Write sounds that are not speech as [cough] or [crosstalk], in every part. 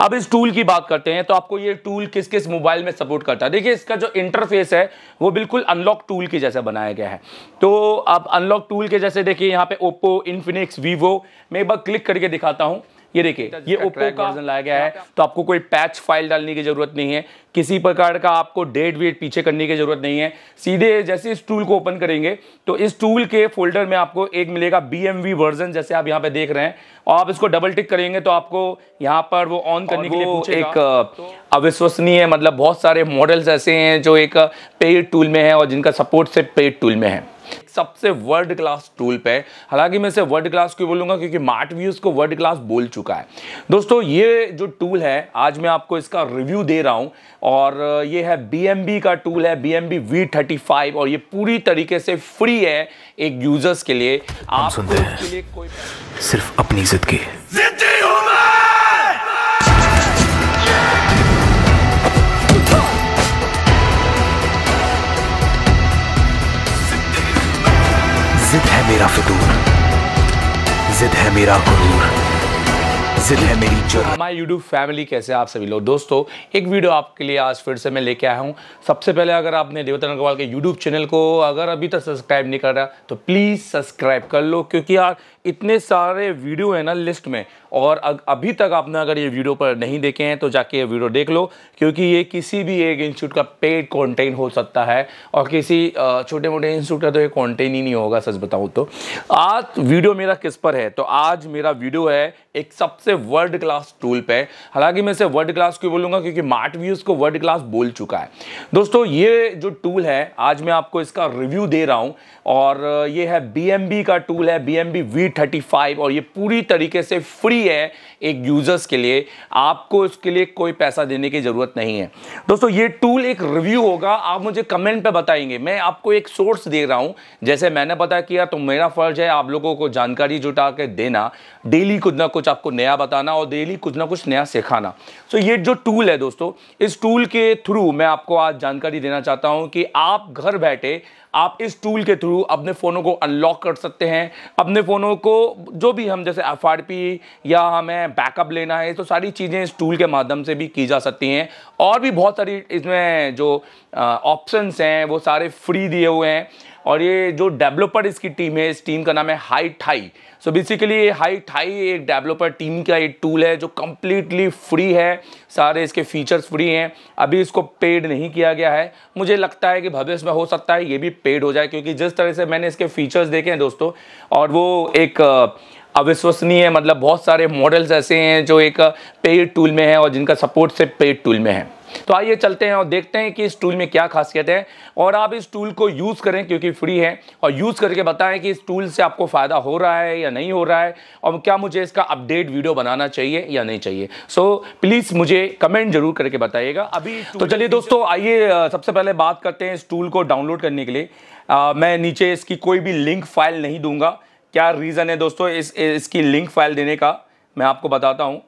अब इस टूल की बात करते हैं तो आपको ये टूल किस किस मोबाइल में सपोर्ट करता है देखिए इसका जो इंटरफेस है वो बिल्कुल अनलॉक टूल के जैसे बनाया गया है तो आप अनलॉक टूल के जैसे देखिए यहाँ पे ओप्पो इन्फिनिक्स वीवो मैं एक बार क्लिक करके दिखाता हूँ ये देखिए ये ओप्पो का वर्जन लाया गया है तो आपको कोई पैच फाइल डालने की जरूरत नहीं है किसी प्रकार का आपको डेट वेट पीछे करने की जरूरत नहीं है सीधे जैसे इस टूल को ओपन करेंगे तो इस टूल के फोल्डर में आपको एक मिलेगा बी वर्जन जैसे आप यहाँ पे देख रहे हैं और आप इसको डबल टिक करेंगे तो आपको यहाँ पर वो ऑन करने के लिए एक तो अविश्वसनीय मतलब बहुत सारे मॉडल्स ऐसे हैं जो एक पेड टूल में है और जिनका सपोर्ट सिर्फ पेड टूल में है सबसे वर्ल्ड क्लास टूल पे हालांकि मैं इसे वर्ल्ड क्लास क्यों बोलूंगा क्योंकि मार्ट व्यूज को वर्ल्ड क्लास बोल चुका है दोस्तों ये जो टूल है आज मैं आपको इसका रिव्यू दे रहा हूं और ये है बी का टूल है बी एम और ये पूरी तरीके से फ्री है एक यूजर्स के लिए आप सुनते हैं सिर्फ अपनी जिद की है मेरा फितूर जिद है मेरा गुरूर हमारे YouTube फैमिली कैसे आप सभी लोग दोस्तों एक वीडियो आपके लिए आज फिर से मैं लेके आया हूँ सबसे पहले अगर आपने देवतन अग्रवाल के YouTube चैनल को अगर अभी तक सब्सक्राइब नहीं कर रहा तो प्लीज़ सब्सक्राइब कर लो क्योंकि यार इतने सारे वीडियो हैं ना लिस्ट में और अभी तक आपने अगर ये वीडियो पर नहीं देखे हैं तो जाके ये वीडियो देख लो क्योंकि ये किसी भी एक इंस्टीट्यूट का पेड कॉन्टेंट हो सकता है और किसी छोटे मोटे इंस्टीट्यूट का तो ये कॉन्टेंट ही नहीं होगा सच बताऊँ तो आज वीडियो मेरा किस पर है तो आज मेरा वीडियो है एक सबसे वर्ल्ड क्लास टूल पे हालांकि मैं इसे वर्ल्ड क्लास क्यों बोलूँगा क्योंकि मार्ट व्यूज़ को वर्ल्ड क्लास बोल चुका है दोस्तों ये जो टूल है आज मैं आपको इसका रिव्यू दे रहा हूँ और ये है बी का टूल है बी एम और ये पूरी तरीके से फ्री Yeah. एक यूज़र्स के लिए आपको इसके लिए कोई पैसा देने की ज़रूरत नहीं है दोस्तों ये टूल एक रिव्यू होगा आप मुझे कमेंट पे बताएंगे मैं आपको एक सोर्स दे रहा हूं जैसे मैंने पता किया तो मेरा फ़र्ज़ है आप लोगों को जानकारी जुटा के देना डेली कुछ ना कुछ आपको नया बताना और डेली कुछ ना कुछ नया सिखाना सो ये जो टूल है दोस्तों इस टूल के थ्रू मैं आपको आज जानकारी देना चाहता हूँ कि आप घर बैठे आप इस टूल के थ्रू अपने फ़ोनों को अनलॉक कर सकते हैं अपने फ़ोनों को जो भी हम जैसे एफ या हमें बैकअप लेना है तो सारी चीज़ें इस टूल के माध्यम से भी की जा सकती हैं और भी बहुत सारी इसमें जो ऑप्शंस हैं वो सारे फ्री दिए हुए हैं और ये जो डेवलपर इसकी टीम है इस टीम का नाम है हाई ठाई सो बेसिकली ये हाई ठाई एक डेवलपर टीम का एक टूल है जो कम्प्लीटली फ्री है सारे इसके फीचर्स फ्री हैं अभी इसको पेड नहीं किया गया है मुझे लगता है कि भविष्य में हो सकता है ये भी पेड हो जाए क्योंकि जिस तरह से मैंने इसके फीचर्स देखे हैं दोस्तों और वो एक आ, अविश्वसनीय मतलब बहुत सारे मॉडल्स ऐसे हैं जो एक पेड टूल में है और जिनका सपोर्ट सिर्फ पेड टूल में है तो आइए चलते हैं और देखते हैं कि इस टूल में क्या खासियत है और आप इस टूल को यूज़ करें क्योंकि फ्री है और यूज़ करके बताएं कि इस टूल से आपको फ़ायदा हो रहा है या नहीं हो रहा है और क्या मुझे इसका अपडेट वीडियो बनाना चाहिए या नहीं चाहिए सो so, प्लीज़ मुझे कमेंट जरूर करके बताइएगा अभी तो चलिए दोस्तों आइए सबसे पहले बात करते हैं इस टूल को डाउनलोड करने के लिए आ, मैं नीचे इसकी कोई भी लिंक फाइल नहीं दूंगा क्या रीज़न है दोस्तों इस इसकी लिंक फाइल देने का मैं आपको बताता हूँ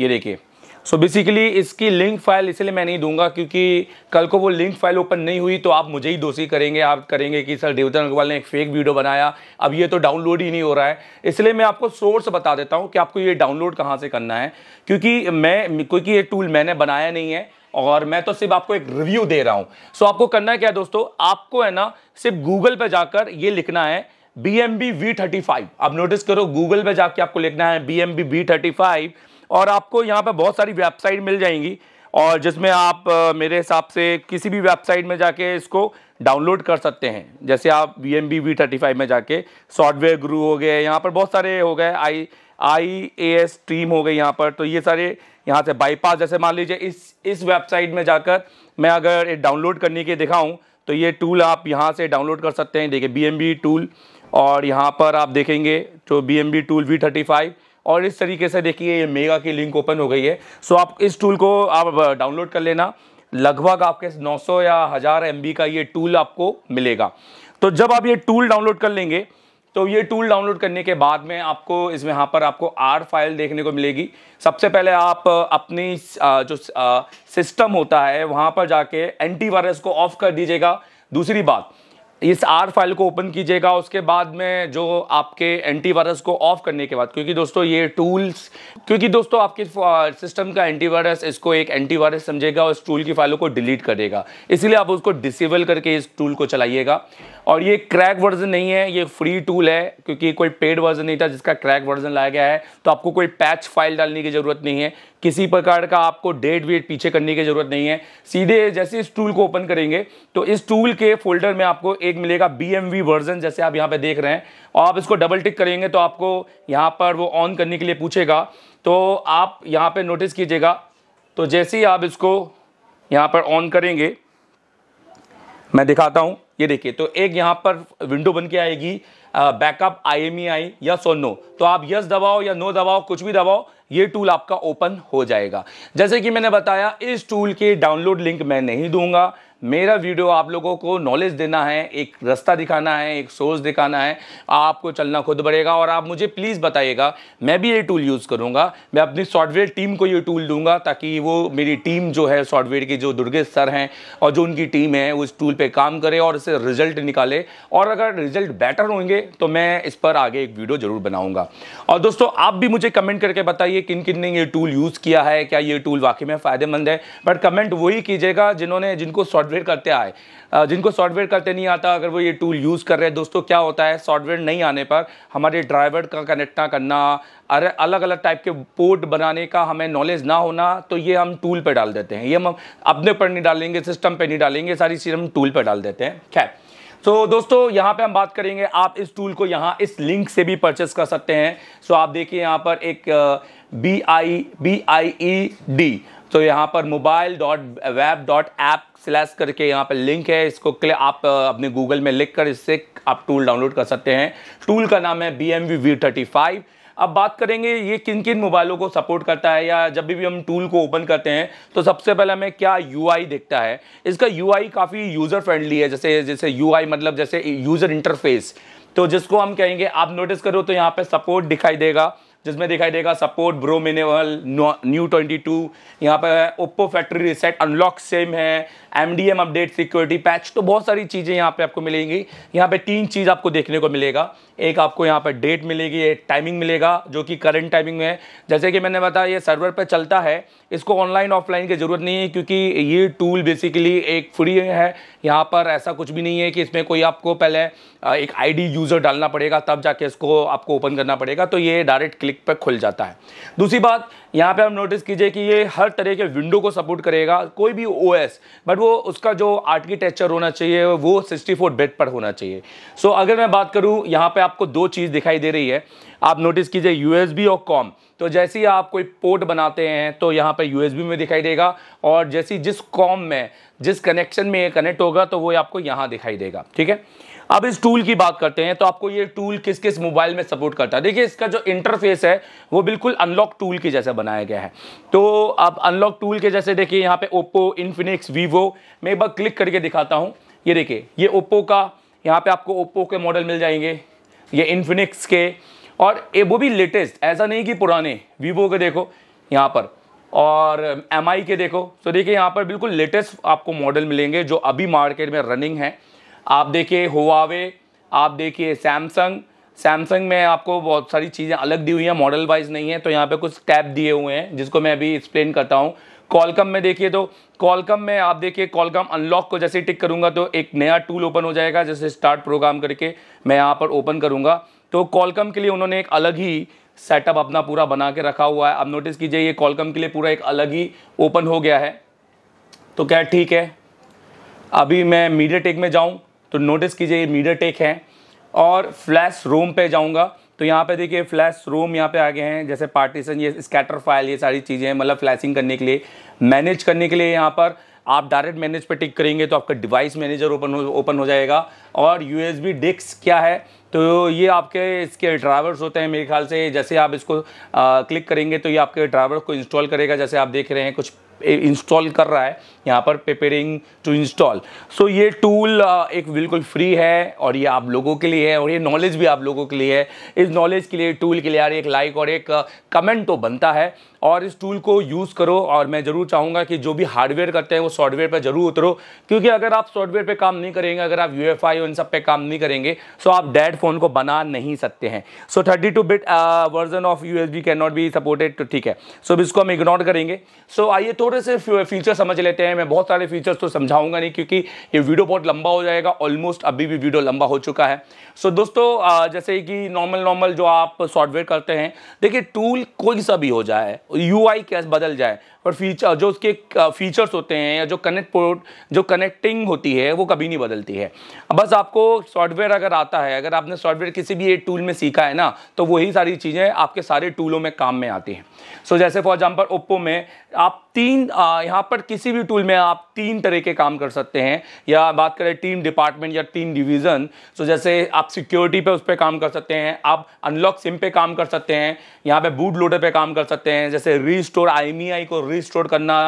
ये देखिए सो so बेसिकली इसकी लिंक फाइल इसलिए मैं नहीं दूंगा क्योंकि कल को वो लिंक फाइल ओपन नहीं हुई तो आप मुझे ही दोषी करेंगे आप करेंगे कि सर देवतन अग्रवाल ने एक फेक वीडियो बनाया अब ये तो डाउनलोड ही नहीं हो रहा है इसलिए मैं आपको सोर्स बता देता हूँ कि आपको ये डाउनलोड कहाँ से करना है क्योंकि मैं क्योंकि ये टूल मैंने बनाया नहीं है और मैं तो सिर्फ आपको एक रिव्यू दे रहा हूँ सो so आपको करना है क्या है दोस्तों आपको है ना सिर्फ गूगल पर जाकर ये लिखना है B M B V thirty five आप नोटिस करो गूगल पे जाके आपको लिखना है B M B V thirty five और आपको यहाँ पर बहुत सारी वेबसाइट मिल जाएंगी और जिसमें आप मेरे हिसाब से किसी भी वेबसाइट में जाके इसको डाउनलोड कर सकते हैं जैसे आप B M B V thirty five में जाके सॉफ्टवेयर गुरु हो गए यहाँ पर बहुत सारे हो गए आई आई ए एस टीम हो गई यहाँ पर तो ये सारे यहाँ से बाईपास जैसे मान लीजिए इस इस वेबसाइट में जाकर मैं अगर डाउनलोड करने के दिखाऊँ तो ये टूल आप यहाँ से डाउनलोड कर सकते हैं देखिए बी एम बी टूल और यहाँ पर आप देखेंगे जो B M B tool V thirty five और इस तरीके से देखिए ये मेगा की लिंक ओपन हो गई है सो आप इस टूल को आप डाउनलोड कर लेना लगभग आपके 900 या हज़ार एम का ये टूल आपको मिलेगा तो जब आप ये टूल डाउनलोड कर लेंगे तो ये टूल डाउनलोड करने के बाद में आपको इसमें यहाँ पर आपको आर फाइल देखने को मिलेगी सबसे पहले आप अपनी जो सिस्टम होता है वहाँ पर जाके एंटीवायरस को ऑफ कर दीजिएगा दूसरी बात इस आर फाइल को ओपन कीजिएगा उसके बाद में जो आपके एंटीवायरस को ऑफ करने के बाद क्योंकि दोस्तों ये टूल्स क्योंकि दोस्तों आपके सिस्टम का एंटीवायरस इसको एक एंटीवायरस समझेगा और इस टूल की फाइलों को डिलीट करेगा इसीलिए आप उसको डिसेबल करके इस टूल को चलाइएगा और ये क्रैक वर्जन नहीं है ये फ्री टूल है क्योंकि कोई पेड वर्जन नहीं था जिसका क्रैक वर्जन लाया गया है तो आपको कोई पैच फाइल डालने की ज़रूरत नहीं है किसी प्रकार का आपको डेट वेट पीछे करने की ज़रूरत नहीं है सीधे जैसे इस टूल को ओपन करेंगे तो इस टूल के फोल्डर में आपको एक मिलेगा बी वर्जन जैसे आप यहाँ पर देख रहे हैं और आप इसको डबल टिक करेंगे तो आपको यहाँ पर वो ऑन करने के लिए पूछेगा तो आप यहाँ पर नोटिस कीजिएगा तो जैसे ही आप इसको यहाँ पर ऑन करेंगे मैं दिखाता हूँ ये देखिए तो एक यहाँ पर विंडो बन के आएगी बैकअप आई e या सोनो तो आप यस दबाओ या नो दबाओ कुछ भी दबाओ ये टूल आपका ओपन हो जाएगा जैसे कि मैंने बताया इस टूल के डाउनलोड लिंक मैं नहीं दूंगा मेरा वीडियो आप लोगों को नॉलेज देना है एक रास्ता दिखाना है एक सोर्स दिखाना है आपको चलना खुद बढ़ेगा और आप मुझे प्लीज़ बताइएगा मैं भी ये टूल यूज़ करूँगा मैं अपनी सॉफ्टवेयर टीम को ये टूल दूंगा ताकि वो मेरी टीम जो है सॉफ्टवेयर की जो दुर्गेश सर हैं और जो उनकी टीम है उस टूल पर काम करे और इससे रिजल्ट निकाले और अगर रिजल्ट बेटर होंगे तो मैं इस पर आगे एक वीडियो ज़रूर बनाऊँगा और दोस्तों आप भी मुझे कमेंट करके बताइए किन किन ने ये टूल यूज़ किया है क्या ये टूल वाकई में फ़ायदेमंद है बट कमेंट वही कीजिएगा जिन्होंने जिनको सॉफ्ट सॉफ्टवेयर करते आए जिनको सॉफ्टवेयर करते नहीं आता अगर वो ये टूल यूज़ कर रहे हैं दोस्तों क्या होता है सॉफ्टवेयर नहीं आने पर हमारे ड्राइवर का कनेक्ट ना करना अरे अलग अलग टाइप के पोर्ट बनाने का हमें नॉलेज ना होना तो ये हम टूल पर डाल देते हैं ये हम अपने पर नहीं डालेंगे सिस्टम पर नहीं डालेंगे सारी चीज़ हम टूल पर डाल देते हैं खैर तो so, दोस्तों यहाँ पे हम बात करेंगे आप इस टूल को यहाँ इस लिंक से भी परचेस कर सकते हैं सो so, आप देखिए यहाँ पर एक B I B I E D तो यहाँ पर mobile dot web dot app slash करके यहाँ पर लिंक है इसको आप अपने गूगल में लिख कर इससे आप टूल डाउनलोड कर सकते हैं टूल का नाम है B M V V thirty five अब बात करेंगे ये किन किन मोबाइलों को सपोर्ट करता है या जब भी हम टूल को ओपन करते हैं तो सबसे पहले हमें क्या यूआई दिखता है इसका यूआई काफ़ी यूज़र फ्रेंडली है जैसे जैसे यूआई मतलब जैसे यूज़र इंटरफेस तो जिसको हम कहेंगे आप नोटिस करो तो यहाँ पर सपोर्ट दिखाई देगा जिसमें दिखाई देगा सपोर्ट ब्रो मिनिवल न्यू ट्वेंटी टू यहाँ पर Oppo factory reset unlock same है M D M update security patch तो बहुत सारी चीज़ें यहाँ पे आपको मिलेंगी यहाँ पे तीन चीज़ आपको देखने को मिलेगा एक आपको यहाँ पर डेट मिलेगी एक टाइमिंग मिलेगा जो कि करंट टाइमिंग में है जैसे कि मैंने बताया ये सर्वर पर चलता है इसको ऑनलाइन ऑफलाइन की ज़रूरत नहीं है क्योंकि ये टूल बेसिकली एक फ्री है यहाँ पर ऐसा कुछ भी नहीं है कि इसमें कोई आपको पहले एक आईडी यूज़र डालना पड़ेगा तब जाके इसको आपको ओपन करना पड़ेगा तो ये डायरेक्ट क्लिक पर खुल जाता है दूसरी बात यहाँ पे आप नोटिस कीजिए कि ये हर तरह के विंडो को सपोर्ट करेगा कोई भी ओएस बट वो उसका जो आर्किटेक्चर होना चाहिए वो 64 बेड पर होना चाहिए सो so, अगर मैं बात करूँ यहाँ पे आपको दो चीज़ दिखाई दे रही है आप नोटिस कीजिए यूएसबी और कॉम तो जैसे ही आप कोई पोर्ट बनाते हैं तो यहाँ पर यूएसबी में दिखाई देगा और जैसी जिस कॉम में जिस कनेक्शन में ये कनेक्ट होगा तो वो आपको यहाँ दिखाई देगा ठीक है अब इस टूल की बात करते हैं तो आपको ये टूल किस किस मोबाइल में सपोर्ट करता है देखिए इसका जो इंटरफेस है वो बिल्कुल अनलॉक टूल के जैसा बनाया गया है तो आप अनलॉक टूल के जैसे देखिए यहाँ पे ओप्पो इन्फिनिक्स वीवो मैं एक बार क्लिक करके दिखाता हूँ ये देखिए ये ओप्पो का यहाँ पे आपको ओप्पो के मॉडल मिल जाएंगे ये इन्फिनिक्स के और ए वो भी लेटेस्ट ऐसा नहीं कि पुराने वीवो के देखो यहाँ पर और एम के देखो तो देखिए यहाँ पर बिल्कुल लेटेस्ट आपको मॉडल मिलेंगे जो अभी मार्केट में रनिंग है आप देखिए हुआवे आप देखिए सैमसंग सैमसंग में आपको बहुत सारी चीज़ें अलग दी हुई हैं मॉडल वाइज नहीं है तो यहाँ पे कुछ टैब दिए हुए हैं जिसको मैं अभी एक्सप्लेन करता हूँ कॉलकम में देखिए तो कॉलकम में आप देखिए कॉलकम अनलॉक को जैसे टिक करूँगा तो एक नया टूल ओपन हो जाएगा जैसे स्टार्ट प्रोग्राम करके मैं यहाँ पर ओपन करूँगा तो कॉलकम के लिए उन्होंने एक अलग ही सेटअप अपना पूरा बना के रखा हुआ है आप नोटिस कीजिए ये कॉलकम के लिए पूरा एक अलग ही ओपन हो गया है तो क्या ठीक है अभी मैं मीडिया टेक में जाऊँ तो नोटिस कीजिए ये मीडिया टेक है और फ्लैश रोम पे जाऊँगा तो यहाँ पे देखिए फ्लैश रोम यहाँ पे आ गए हैं जैसे पार्टीशन ये स्कैटर फाइल ये सारी चीज़ें मतलब फ्लैशिंग करने के लिए मैनेज करने के लिए यहाँ पर आप डायरेक्ट मैनेज पर टिक करेंगे तो आपका डिवाइस मैनेजर ओपन हो ओपन हो जाएगा और यू एस बी डिस्क क्या है तो ये आपके इसके ड्राइवर्स होते हैं मेरे ख्याल से जैसे आप इसको आ, क्लिक करेंगे तो ये आपके ड्राइवर को इंस्टॉल करेगा जैसे आप देख रहे हैं कुछ इंस्टॉल कर रहा है यहाँ पर पेपरिंग टू इंस्टॉल सो ये टूल uh, एक बिल्कुल फ्री है और ये आप लोगों के लिए है और ये नॉलेज भी आप लोगों के लिए है इस नॉलेज के लिए टूल के लिए यार एक लाइक और एक कमेंट uh, तो बनता है और इस टूल को यूज़ करो और मैं ज़रूर चाहूँगा कि जो भी हार्डवेयर करते हैं वो सॉफ्टवेयर पर ज़रूर उतरो क्योंकि अगर आप सॉफ्टवेयर पर काम नहीं करेंगे अगर आप यू और इन सब पे काम नहीं करेंगे सो आप डैड फ़ोन को बना नहीं सकते हैं so thirty two bit version of U S can not be supported तो ठीक है सो so, इसको हम इग्नोर करेंगे सो so, आइए थोड़े से फीचर समझ लेते हैं मैं बहुत सारे फीचर्स तो समझाऊंगा नहीं क्योंकि ये वीडियो बहुत लंबा हो जाएगा ऑलमोस्ट अभी भी वीडियो लंबा हो चुका है सो so, दोस्तों uh, जैसे कि नॉर्मल नॉर्मल जो आप सॉफ्टवेयर करते हैं देखिए टूल कोई सा भी हो जाए यू आई बदल जाए और फीचर जो उसके फीचर्स होते हैं या जो कनेक्ट पोर्ट जो कनेक्टिंग होती है वो कभी नहीं बदलती है बस आपको सॉफ्टवेयर अगर आता है अगर आपने सॉफ्टवेयर किसी भी एक टूल में सीखा है ना तो वही सारी चीज़ें आपके सारे टूलों में काम में आती हैं सो so, जैसे फॉर एग्जाम्पल ओप्पो में आप तीन यहाँ पर किसी भी टूल में आप तीन तरह के काम कर सकते हैं या बात करें टीम डिपार्टमेंट या टीम डिवीज़न सो जैसे आप सिक्योरिटी पे उस पर काम कर सकते हैं आप अनलॉक सिम पे काम कर सकते हैं यहाँ पे बूट लोडर पे काम कर सकते हैं जैसे रीस्टोर आई e को रिस्टोर करना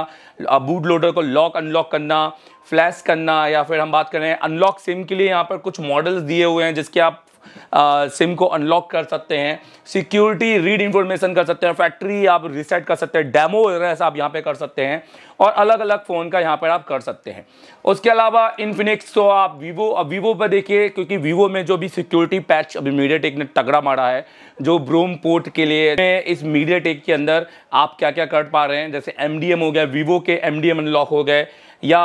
बूट लोडर को लॉक अनलॉक करना फ्लैश करना या फिर हम बात करें अनलॉक सिम के लिए यहाँ पर कुछ मॉडल्स दिए हुए हैं जिसके आप सिम को अनलॉक कर सकते हैं सिक्योरिटी रीड इन्फॉर्मेशन कर सकते हैं फैक्ट्री आप रिसेट कर सकते हैं डेमो वगैरह आप यहाँ पे कर सकते हैं और अलग अलग फ़ोन का यहाँ पर आप कर सकते हैं उसके अलावा इन्फिनिक्स तो आप वीवो अब वीवो पर देखिए क्योंकि वीवो में जो भी सिक्योरिटी पैच अभी मीडिया टेक ने तगड़ा मारा है जो ब्रोम पोर्ट के लिए इस मीडिया टेक के अंदर आप क्या क्या कर पा रहे हैं जैसे एम हो गया वीवो के एम अनलॉक हो गए या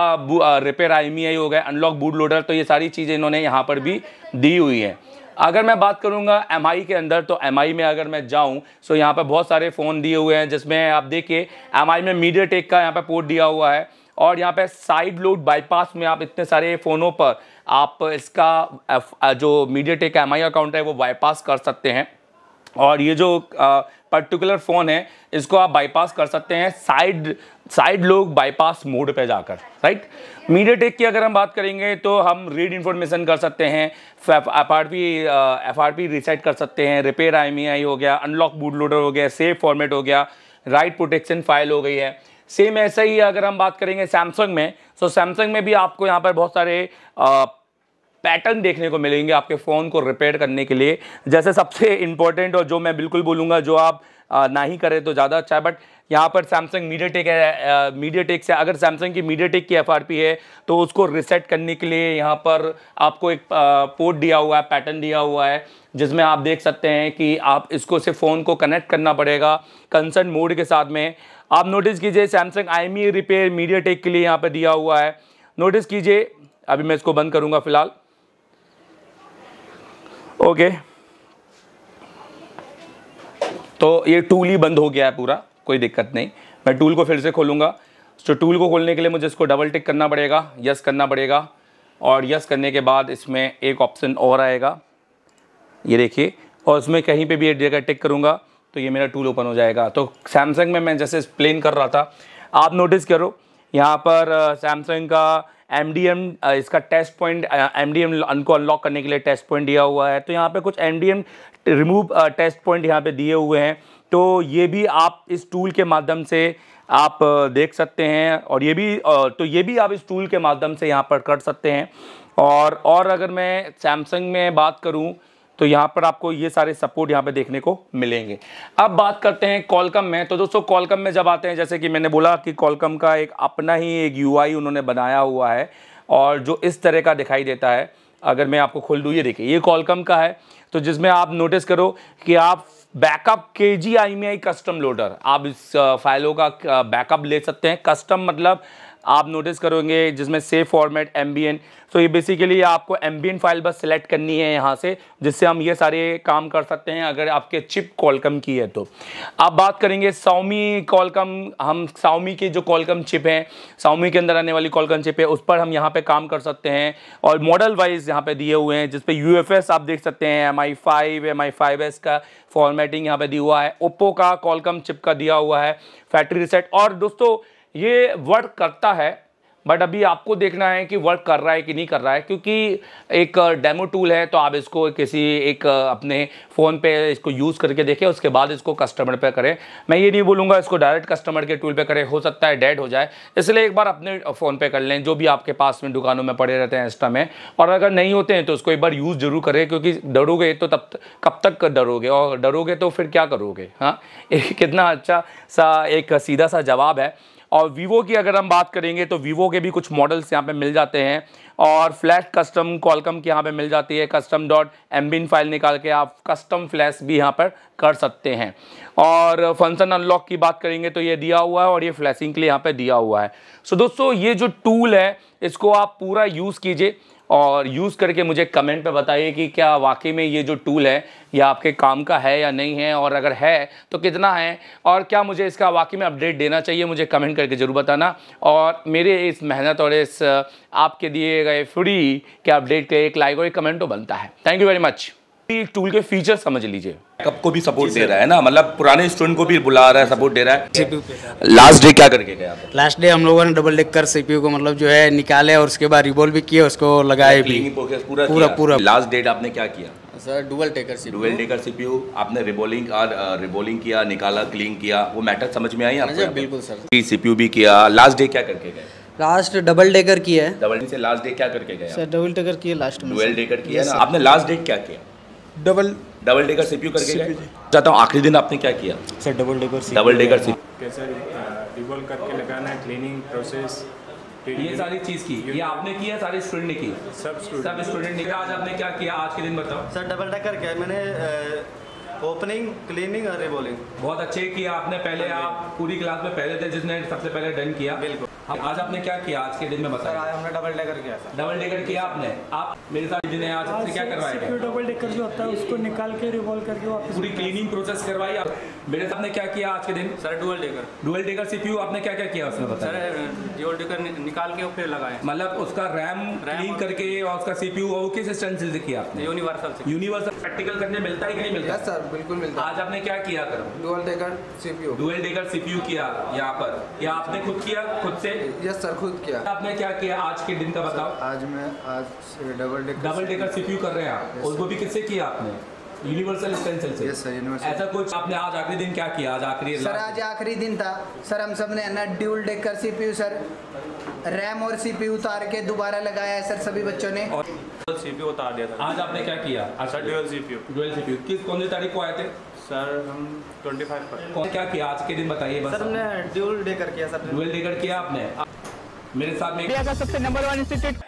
रिपेयर आई हो गए अनलॉक बूट लोडर तो ये सारी चीज़ें इन्होंने यहाँ पर भी दी हुई है अगर मैं बात करूँगा एम के अंदर तो एम में अगर मैं जाऊँ सो यहाँ पर बहुत सारे फ़ोन दिए हुए हैं जिसमें आप देखिए एम में मीडिया टेक का यहाँ पर पोर्ट दिया हुआ है और यहाँ पे साइड लोड बाईपास में आप इतने सारे फ़ोनों पर आप इसका जो मीडिया टेक एम अकाउंट है वो बाईपास कर सकते हैं और ये जो पर्टिकुलर फ़ोन है इसको आप बाईपास कर सकते हैं साइड साइड लोग बाईपास मोड पे जाकर राइट मीडिया टेक की अगर हम बात करेंगे तो हम रीड इन्फॉर्मेशन कर सकते हैं F R P F R P reset कर सकते हैं रिपेयर आई आई हो गया अनलॉक बूट लोडर हो गया सेफ फॉर्मेट हो गया राइट प्रोटेक्शन फाइल हो गई है सेम ऐसा ही अगर हम बात करेंगे सैमसंग में तो सैमसंग में भी आपको यहाँ पर बहुत सारे पैटर्न देखने को मिलेंगे आपके फ़ोन को रिपेयर करने के लिए जैसे सबसे इम्पोर्टेंट और जो मैं बिल्कुल बोलूँगा जो आप ना ही करें तो ज़्यादा अच्छा है बट यहाँ पर सैमसंग मीडिया टेक है मीडिया टेक से अगर सैमसंग की मीडिया टेक की एफ है तो उसको रिसेट करने के लिए यहाँ पर आपको एक पोर्ट दिया हुआ है पैटर्न दिया हुआ है जिसमें आप देख सकते हैं कि आप इसको से फ़ोन को कनेक्ट करना पड़ेगा कंसर्न मोड के साथ में आप नोटिस कीजिए Samsung I repair MediaTek के लिए यहाँ पर दिया हुआ है नोटिस कीजिए अभी मैं इसको बंद करूँगा फ़िलहाल ओके तो ये टूल ही बंद हो गया है पूरा कोई दिक्कत नहीं मैं टूल को फिर से खोलूँगा तो टूल को खोलने के लिए मुझे इसको डबल टिक करना पड़ेगा यस करना पड़ेगा और यस करने के बाद इसमें एक ऑप्शन और आएगा ये देखिए और उसमें कहीं पे भी एक जगह टिक करूँगा तो ये मेरा टूल ओपन हो जाएगा तो सैमसंग में मैं जैसे प्लेन कर रहा था आप नोटिस करो यहाँ पर सैमसंग का एम इसका टेस्ट पॉइंट एम डी उनको अनलॉक करने के लिए टेस्ट पॉइंट दिया हुआ है तो यहाँ पे कुछ एम रिमूव टेस्ट पॉइंट यहाँ पे दिए हुए हैं तो ये भी आप इस टूल के माध्यम से आप देख सकते हैं और ये भी तो ये भी आप इस टूल के माध्यम से यहाँ पर कर सकते हैं और और अगर मैं सैमसंग में बात करूँ तो यहाँ पर आपको ये सारे सपोर्ट यहाँ पे देखने को मिलेंगे अब बात करते हैं कॉलकम में तो दोस्तों कॉलकम में जब आते हैं जैसे कि मैंने बोला कि कॉलकम का एक अपना ही एक यू उन्होंने बनाया हुआ है और जो इस तरह का दिखाई देता है अगर मैं आपको खोल दूँ ये देखिए ये कॉलकम का है तो जिसमें आप नोटिस करो कि आप बैकअप के जी आई कस्टम लोडर आप इस फाइलों का बैकअप ले सकते हैं कस्टम मतलब आप नोटिस करोगे जिसमें save format M B N so ये बेसिकली आपको एम बी एन फाइल बस सेलेक्ट करनी है यहाँ से जिससे हम ये सारे काम कर सकते हैं अगर आपके चिप कॉलकम की है तो आप बात करेंगे साउमी कॉलकम हम साउमी के जो कॉलकम चिप हैं साउमी के अंदर आने वाली कॉलकम चिप है उस पर हम यहाँ पे काम कर सकते हैं और मॉडल वाइज यहाँ पे दिए हुए हैं जिसपे यू एफ एस आप देख सकते हैं M I five M I five S का फॉर्मेटिंग यहाँ पे दिया हुआ है ओप्पो का कॉलकम चिप का दिया हुआ है फैक्ट्री रिसेट और दोस्तों ये वर्क करता है बट अभी आपको देखना है कि वर्क कर रहा है कि नहीं कर रहा है क्योंकि एक डेमो टूल है तो आप इसको किसी एक अपने फ़ोन पे इसको यूज़ करके देखें उसके बाद इसको कस्टमर पे करें मैं ये नहीं बोलूँगा इसको डायरेक्ट कस्टमर के टूल पे करें हो सकता है डेड हो जाए इसलिए एक बार अपने फ़ोन पे कर लें जो भी आपके पास में दुकानों में पड़े रहते हैं इंस्टा में और अगर नहीं होते हैं तो उसको एक बार यूज़ ज़रूर करें क्योंकि डरोगे तो तब कब तक डरोगे और डरोगे तो फिर क्या करोगे हाँ [laughs] कितना अच्छा सा एक सीधा सा जवाब है और वीवो की अगर हम बात करेंगे तो वीवो के भी कुछ मॉडल्स यहाँ पे मिल जाते हैं और फ्लैश कस्टम कॉलकम की यहाँ पे मिल जाती है कस्टम डॉट एम्बिन फाइल निकाल के आप कस्टम फ्लैश भी यहाँ पर कर सकते हैं और फंक्शन अनलॉक की बात करेंगे तो ये दिया हुआ है और ये फ्लैशिंग के लिए यहाँ पर दिया हुआ है सो दोस्तों ये जो टूल है इसको आप पूरा यूज़ कीजिए और यूज़ करके मुझे कमेंट पे बताइए कि क्या वाकई में ये जो टूल है ये आपके काम का है या नहीं है और अगर है तो कितना है और क्या मुझे इसका वाकई में अपडेट देना चाहिए मुझे कमेंट करके ज़रूर बताना और मेरे इस मेहनत और इस आपके दिए गए फ्री के अपडेट के एक लाइक और एक कमेंट तो बनता है thank you very much tool के फीचर समझ लीजिए को भी सपोर्ट दे रहा है ना मतलब पुराने स्टूडेंट को भी बुला रहा है सपोर्ट दे रहा है लास्ट डे क्या करके गया लास्ट डे हम लोगों ने डबल डेक कर सीपीयू को मतलब जो है निकाले और उसके बाद रिबोल भी किया उसको लगाए भी पूरा पूरा पूरा लास्ट डेट आपने क्या किया sir dual decker CPU dual decker CPU आपने रिबोलिंग और रिबोलिंग किया निकाला क्लीन किया वो मैटर समझ में आई आपको बिल्कुल सर सीपीयू भी किया लास्ट डे क्या करके गए लास्ट डबल डेकर किया है डबल से लास्ट डे क्या करके गए सर डबल टेकर किया लास्ट डुअल डेकर किया आपने लास्ट डेट क्या किया डबल डबल डेकर सीपीयू करके गए चाहता हूँ आखिरी दिन आपने क्या किया sir double decker double decker CPU sir revolve करके लगाना क्लीनिंग प्रोसेस ये सारी चीज की ये आपने किया सारे स्टूडेंट ने की सब स्टूडेंट सब स्टूडेंट ने आज आपने क्या किया आज के दिन बताओ सर डबल डेकर क्या है मैंने ओपनिंग uh, क्लीनिंग और रिबॉलिंग बहुत अच्छे किया आपने पहले हाँ आप पूरी क्लास में पहले थे जिसने सबसे पहले डन किया बिल्कुल हाँ आज आपने क्या किया आज के दिन में बताया आज हमने डबल डेकर किया सर डबल डेकर किया आपने आप मेरे साथ जिन्हें आज आपसे क्या करवाया डबल डेकर जो होता है उसको निकाल के रिवॉल्व करके वापस पूरी क्लीनिंग प्रोसेस करवाई आप मेरे साथ ने क्या किया आज के दिन sir dual decker dual decker CPU आपने क्या क्या किया उसमें बताया सर डुअल डेकर निकाल के फिर लगाए मतलब उसका रैम क्लीन करके और उसका सीपीयू और किस स्टेंसिल से किया आपने यूनिवर्सल से यूनिवर्सल प्रैक्टिकल करने मिलता है कि नहीं मिलता सर बिल्कुल मिलता आज आपने क्या किया sir dual decker CPU dual decker CPU किया यहाँ पर या आपने खुद किया खुद से यस सर खुद किया आपने क्या किया आज के दिन का बताओ आज मैं आज double decker double decker CPU कर रहे हैं आप उसको भी किससे किया आपने यूनिवर्सल स्टेंसिल से यस सर यूनिवर्सल ऐसा कुछ आपने आज आखिरी दिन क्या किया आज आखिरी सर आज आखिरी दिन था सर हम सब ने ना dual decker CPU sir RAM और सीपीयू उतार के दोबारा लगाया है सर सभी बच्चों ने सीपीयू उतार दिया था आज आपने क्या किया आज sir dual CPU dual CPU किस कौन सी तारीख को आए थे सर हम 25 पर कौन क्या किया आज के दिन बताइए बस सर हमने ड्यूअल डे कर किया सर ड्यूअल डे कर किया आपने मेरे साथ में इंडिया का सबसे नंबर वन इंस्टीट्यूट